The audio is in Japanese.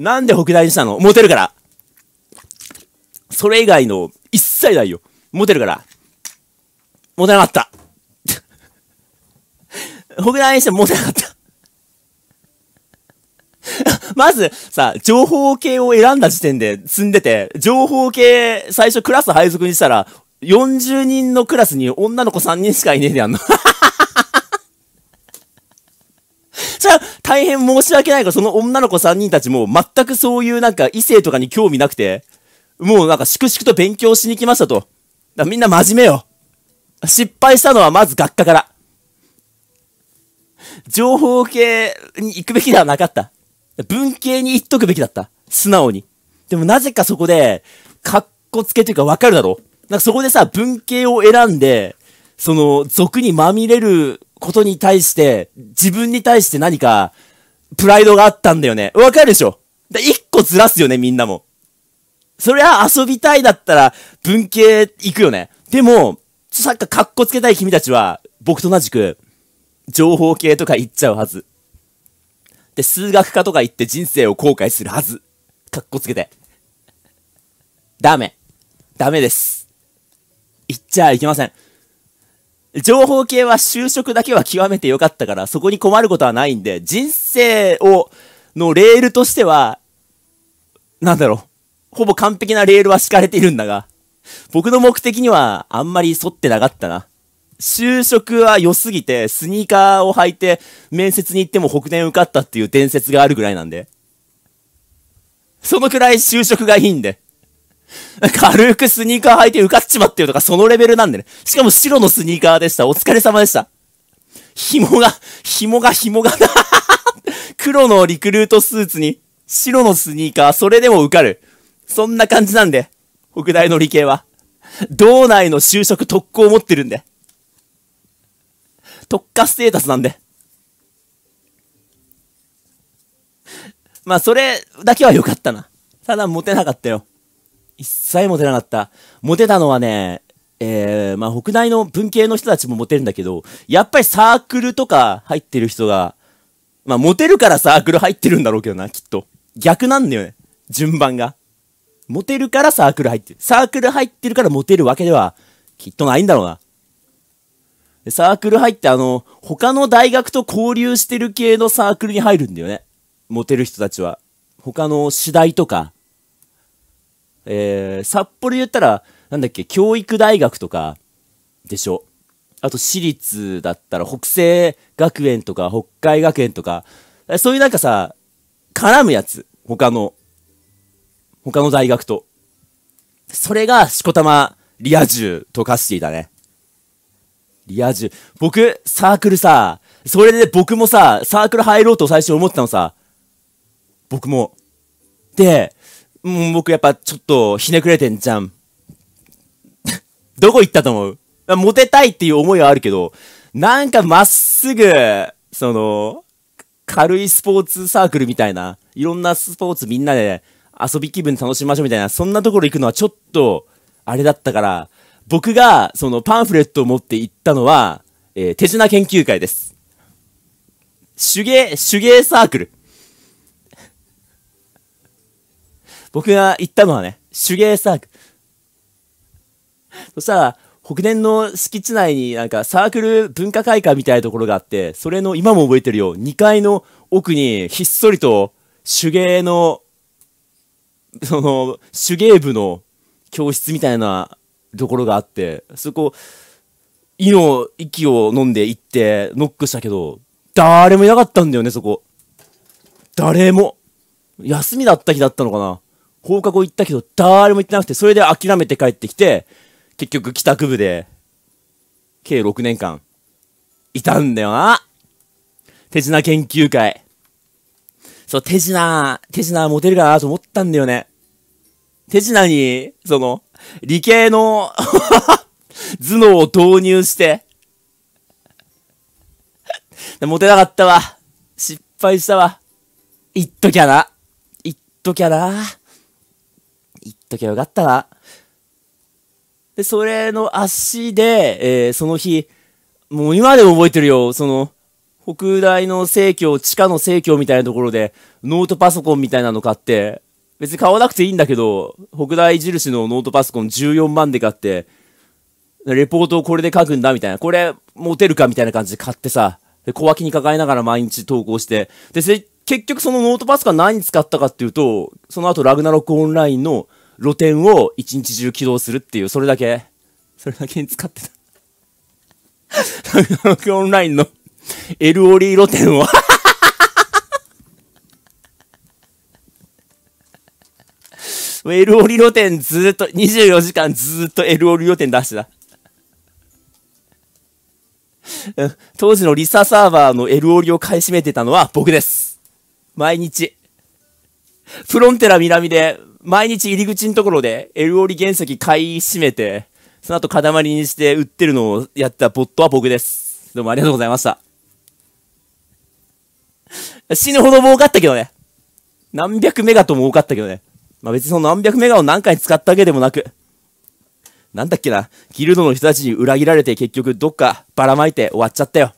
なんで北大にしたのモテるから。それ以外の一切ないよ。モテるから。モテなかった。北大にしてモテなかった。まず、さ、情報系を選んだ時点で積んでて、情報系最初クラス配属にしたら、40人のクラスに女の子3人しかいねえでやんの。変申し訳ないが、その女の子3人たちも全くそういうなんか異性とかに興味なくて、もうなんか粛々と勉強しに来ましたと。だみんな真面目よ。失敗したのはまず学科から。情報系に行くべきではなかった。文系に行っとくべきだった。素直に。でもなぜかそこで、かっこつけというかわかるだろなんかそこでさ、文系を選んで、その、俗にまみれることに対して、自分に対して何か、プライドがあったんだよね。わかるでしょで、一個ずらすよね、みんなも。そりゃ遊びたいだったら文系行くよね。でも、サッカーかっこつけたい君たちは、僕と同じく、情報系とか行っちゃうはず。で、数学科とか行って人生を後悔するはず。かっこつけて。ダメ。ダメです。行っちゃいけません。情報系は就職だけは極めて良かったから、そこに困ることはないんで、人生を、のレールとしては、なんだろう、ほぼ完璧なレールは敷かれているんだが、僕の目的にはあんまり沿ってなかったな。就職は良すぎて、スニーカーを履いて、面接に行っても北電受かったっていう伝説があるぐらいなんで。そのくらい就職がいいんで。軽くスニーカー履いて受かっちまってるとか、そのレベルなんでね。しかも白のスニーカーでした。お疲れ様でした。紐が、紐が、紐が、黒のリクルートスーツに、白のスニーカー、それでも受かる。そんな感じなんで、北大の理系は。道内の就職特攻を持ってるんで。特化ステータスなんで。まあ、それだけは良かったな。ただ、モテなかったよ。一切モテなかった。モテたのはね、えー、まあ、北大の文系の人たちもモテるんだけど、やっぱりサークルとか入ってる人が、まあ、モテるからサークル入ってるんだろうけどな、きっと。逆なんだよね。順番が。モテるからサークル入ってる。サークル入ってるからモテるわけでは、きっとないんだろうな。サークル入ってあの、他の大学と交流してる系のサークルに入るんだよね。モテる人たちは。他の次第とか、えー、札幌言ったら、なんだっけ、教育大学とか、でしょ。あと、私立だったら、北西学園とか、北海学園とか、そういうなんかさ、絡むやつ。他の、他の大学と。それが、しこたま、リア充とかしていたね。リア充。僕、サークルさ、それで僕もさ、サークル入ろうと最初思ってたのさ。僕も。で、僕やっぱちょっとひねくれてんじゃん。どこ行ったと思うモテたいっていう思いはあるけど、なんかまっすぐ、その、軽いスポーツサークルみたいな、いろんなスポーツみんなで遊び気分楽しみましょうみたいな、そんなところ行くのはちょっと、あれだったから、僕がそのパンフレットを持って行ったのは、えー、手品研究会です。手芸、手芸サークル。僕が行ったのはね、手芸サークル。そしたら、北電の敷地内になんかサークル文化会館みたいなところがあって、それの今も覚えてるよ、2階の奥にひっそりと手芸の、その、手芸部の教室みたいなところがあって、そこ、胃の息を飲んで行ってノックしたけど、誰もいなかったんだよね、そこ。誰も。休みだった日だったのかな。放課後行ったけど、誰も行ってなくて、それで諦めて帰ってきて、結局帰宅部で、計6年間、いたんだよな。手品研究会。そう、手品、手品モテるかなと思ったんだよね。手品に、その、理系の 頭脳を導入してモテなかったわ。失敗したわ。言っときゃな。言っときゃな。言っときゃよかったな。で、それの足で、えー、その日、もう今でも覚えてるよ、その、北大の生協、地下の生協みたいなところで、ノートパソコンみたいなの買って、別に買わなくていいんだけど、北大印のノートパソコン14万で買って、レポートをこれで書くんだみたいな、これ持てるかみたいな感じで買ってさ、で小脇に抱えながら毎日投稿して、で、結局そのノートパスが何に使ったかっていうと、その後ラグナロクオンラインの露店を一日中起動するっていう、それだけ、それだけに使ってた。ラグナロクオンラインのエルオリー露店をエルオリ露店ずーっと、24時間ずーっとエルオリ露店出してた。当時のリササーバーのエルオリを買い占めてたのは僕です。毎日。フロンテラ南で、毎日入り口のところで、エルオリ原石買い占めて、その後塊にして売ってるのをやったボットは僕です。どうもありがとうございました。死ぬほど儲かったけどね。何百メガとも多かったけどね。まあ、別にその何百メガを何回使ったわけでもなく、なんだっけな、ギルドの人たちに裏切られて結局どっかばらまいて終わっちゃったよ。